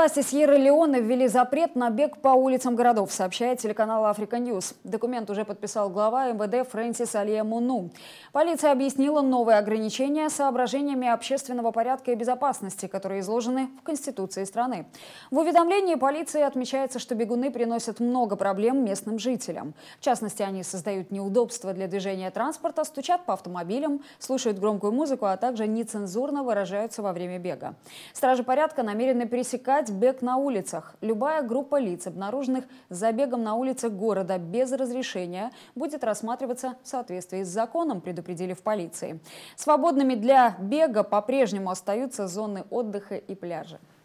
Власти Сьерра-Леоне ввели запрет на бег по улицам городов, сообщает телеканал Африка Ньюс. Документ уже подписал глава МВД Фрэнсис Алье Муну. Полиция объяснила новые ограничения соображениями общественного порядка и безопасности, которые изложены в Конституции страны. В уведомлении полиции отмечается, что бегуны приносят много проблем местным жителям. В частности, они создают неудобства для движения транспорта, стучат по автомобилям, слушают громкую музыку, а также нецензурно выражаются во время бега. Стражи порядка намерены пресекать организовать бег на улицах. Любая группа лиц, обнаруженных за бегом на улицах города без разрешения, будет рассматриваться в соответствии с законом, предупредили в полиции. Свободными для бега по-прежнему остаются зоны отдыха и пляжи.